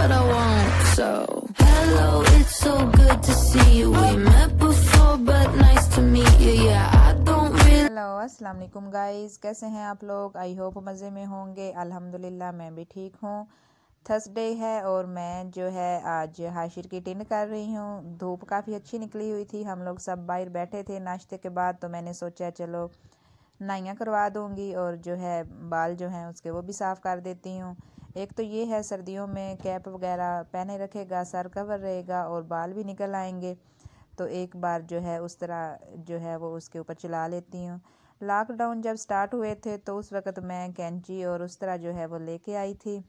but I won't. So, hello, it's so good to see you. We met before, but nice to meet you. Yeah, I don't really. Hello, अस्सलाम वालेकुम guys कैसे हैं आप लोग I hope मज़े में होंगे अल्हम्दुलिल्लाह मैं भी ठीक हूँ थर्सडे है और मैं जो है आज हाशिर की टिंड कर रही हूँ धूप काफ़ी अच्छी निकली हुई थी हम लोग सब बाहर बैठे थे नाश्ते के बाद तो मैंने सोचा चलो नाइयाँ करवा दूँगी और जो है बाल जो हैं उसके वो भी साफ़ कर देती हूँ एक तो ये है सर्दियों में कैप वगैरह पहने रखेगा सर कवर रहेगा और बाल भी निकल आएंगे तो एक बार जो है उस तरह जो है वो उसके ऊपर चला लेती हूँ लॉकडाउन जब स्टार्ट हुए थे तो उस वक़्त मैं कैंची और उस तरह जो है वो लेके आई थी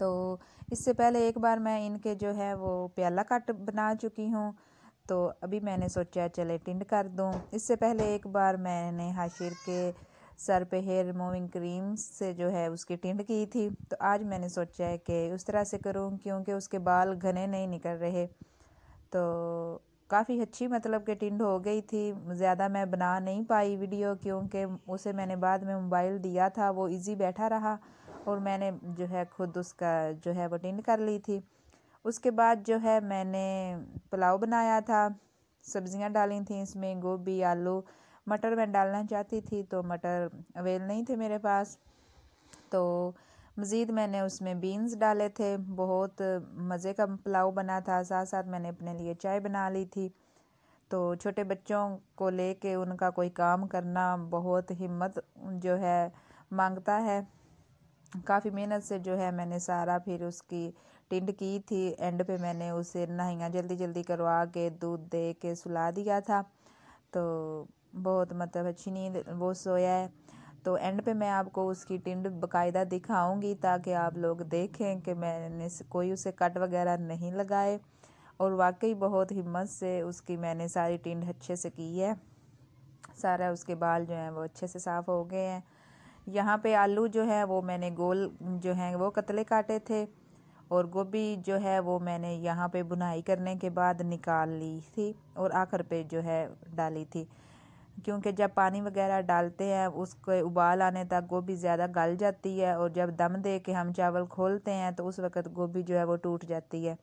तो इससे पहले एक बार मैं इनके जो है वो प्याला कट बना चुकी हूँ तो अभी मैंने सोचा चले टिंड कर दूँ इससे पहले एक बार मैंने हाशिर के सर पे हेयर रिमूविंग क्रीम से जो है उसकी टिंड की थी तो आज मैंने सोचा है कि उस तरह से करूँ क्योंकि उसके बाल घने नहीं निकल रहे तो काफ़ी अच्छी मतलब कि टिंड हो गई थी ज़्यादा मैं बना नहीं पाई वीडियो क्योंकि उसे मैंने बाद में मोबाइल दिया था वो इजी बैठा रहा और मैंने जो है खुद उसका जो है वो टिंड कर ली थी उसके बाद जो है मैंने पुलाव बनाया था सब्जियां डाली थी इसमें गोभी आलू मटर मैं डालना चाहती थी तो मटर अवेल नहीं थे मेरे पास तो मज़ीद मैंने उसमें बीन्स डाले थे बहुत मज़े का पुलाव बना था साथ साथ मैंने अपने लिए चाय बना ली थी तो छोटे बच्चों को लेके उनका कोई काम करना बहुत हिम्मत जो है मांगता है काफ़ी मेहनत से जो है मैंने सारा फिर उसकी टिंड की थी एंड पे मैंने उसे नहाइयाँ जल्दी जल्दी करवा के दूध दे के सुला दिया था तो बहुत मतलब अच्छी नींद वो सोया है तो एंड पे मैं आपको उसकी टिंड बकायदा दिखाऊंगी ताकि आप लोग देखें कि मैंने कोई उसे कट वगैरह नहीं लगाए और वाकई बहुत हिम्मत से उसकी मैंने सारी टिंड अच्छे से की है सारा उसके बाल जो हैं वो अच्छे से साफ़ हो गए हैं यहाँ पे आलू जो है वो मैंने गोल जो हैं वो कतले काटे थे और गोभी जो है वो मैंने यहाँ पे बुनाई करने के बाद निकाल ली थी और आखिर पे जो है डाली थी क्योंकि जब पानी वगैरह डालते हैं उसके उबाल आने तक गोभी ज़्यादा गल जाती है और जब दम दे के हम चावल खोलते हैं तो उस वक़्त गोभी जो है वो टूट जाती है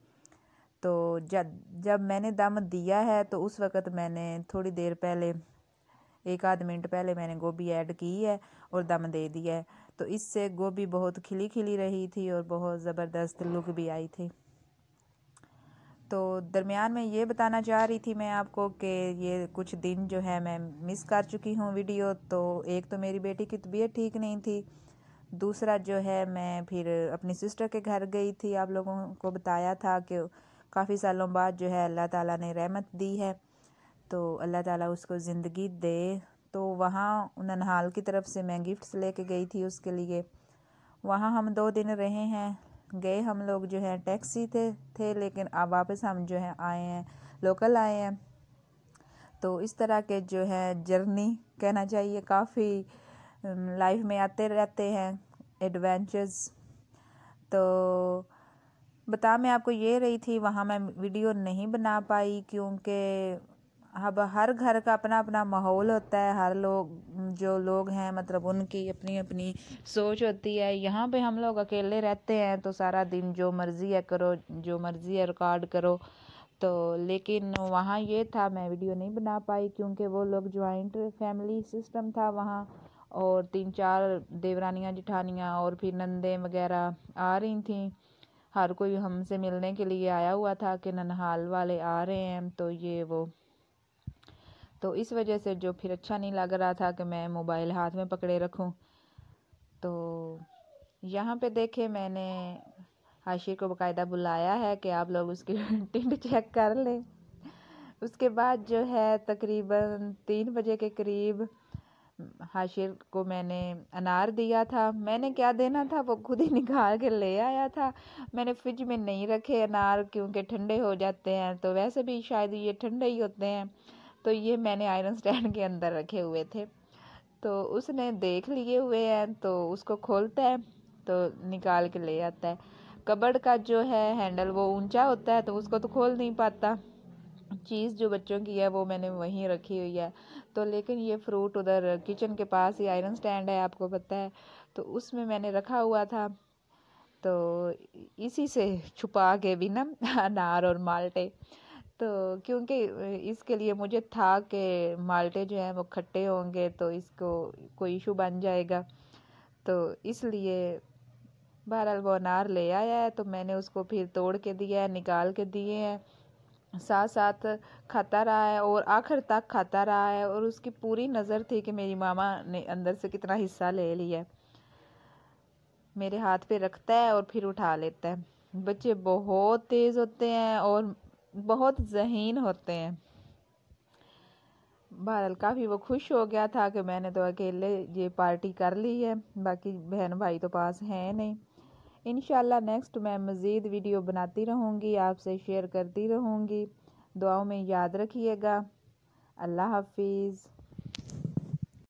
तो जब जब मैंने दम दिया है तो उस वक़्त मैंने थोड़ी देर पहले एक आध मिनट पहले मैंने गोभी ऐड की है और दम दे दिया है तो इससे गोभी बहुत खिली खिली रही थी और बहुत ज़बरदस्त लुक भी आई थी तो दरमियान में ये बताना चाह रही थी मैं आपको कि ये कुछ दिन जो है मैं मिस कर चुकी हूँ वीडियो तो एक तो मेरी बेटी की तबीयत ठीक नहीं थी दूसरा जो है मैं फिर अपनी सिस्टर के घर गई थी आप लोगों को बताया था कि काफ़ी सालों बाद जो है अल्लाह ताला ने रहमत दी है तो अल्लाह ताला उसको ज़िंदगी दे तो वहाँ ननहाल की तरफ से मैं गिफ्ट्स लेके गई थी उसके लिए वहाँ हम दो दिन रहे हैं गए हम लोग जो है टैक्सी थे थे लेकिन अब वापस हम जो है आए हैं लोकल आए हैं तो इस तरह के जो है जर्नी कहना चाहिए काफ़ी लाइफ में आते रहते हैं एडवेंचर्स तो बता मैं आपको ये रही थी वहाँ मैं वीडियो नहीं बना पाई क्योंकि अब हर घर का अपना अपना माहौल होता है हर लोग जो लोग हैं मतलब उनकी अपनी अपनी सोच होती है यहाँ पे हम लोग अकेले रहते हैं तो सारा दिन जो मर्ज़ी है करो जो मर्ज़ी है रिकॉर्ड करो तो लेकिन वहाँ ये था मैं वीडियो नहीं बना पाई क्योंकि वो लोग जॉइंट फैमिली सिस्टम था वहाँ और तीन चार देवरानियाँ जिठानियाँ और फिर नंदे वगैरह आ रही थी हर कोई हमसे मिलने के लिए आया हुआ था कि ननहाल वाले आ रहे हैं तो ये वो तो इस वजह से जो फिर अच्छा नहीं लग रहा था कि मैं मोबाइल हाथ में पकड़े रखूं तो यहाँ पे देखे मैंने हाशिर को बकायदा बुलाया है कि आप लोग उसकी टिंड चेक कर लें उसके बाद जो है तकरीबन तीन बजे के करीब हाशिर को मैंने अनार दिया था मैंने क्या देना था वो खुद ही निकाल के ले आया था मैंने फ्रिज में नहीं रखे अनार क्योंकि ठंडे हो जाते हैं तो वैसे भी शायद ये ठंडे ही होते हैं तो ये मैंने आयरन स्टैंड के अंदर रखे हुए थे तो उसने देख लिए हुए हैं तो उसको खोलता है तो निकाल के ले आता है कबड़ का जो है हैंडल वो ऊंचा होता है तो उसको तो खोल नहीं पाता चीज़ जो बच्चों की है वो मैंने वहीं रखी हुई है तो लेकिन ये फ्रूट उधर किचन के पास ही आयरन स्टैंड है आपको पता है तो उसमें मैंने रखा हुआ था तो इसी से छुपा के भी ना अनार और माल्टे तो क्योंकि इसके लिए मुझे था कि माल्टे जो हैं वो खट्टे होंगे तो इसको कोई इशू बन जाएगा तो इसलिए बहरहाल वो अनार ले आया है तो मैंने उसको फिर तोड़ के दिया है निकाल के दिए हैं साथ साथ खाता रहा है और आखिर तक खाता रहा है और उसकी पूरी नज़र थी कि मेरी मामा ने अंदर से कितना हिस्सा ले लिया मेरे हाथ पे रखता है और फिर उठा लेता है बच्चे बहुत तेज़ होते हैं और बहुत जहीन होते हैं बहरहाल काफ़ी वो खुश हो गया था कि मैंने तो अकेले ये पार्टी कर ली है बाकी बहन भाई तो पास हैं नहीं इन नेक्स्ट मैं मज़ीद वीडियो बनाती रहूँगी आपसे शेयर करती रहूँगी दुआओं में याद रखिएगा अल्लाह हाफिज़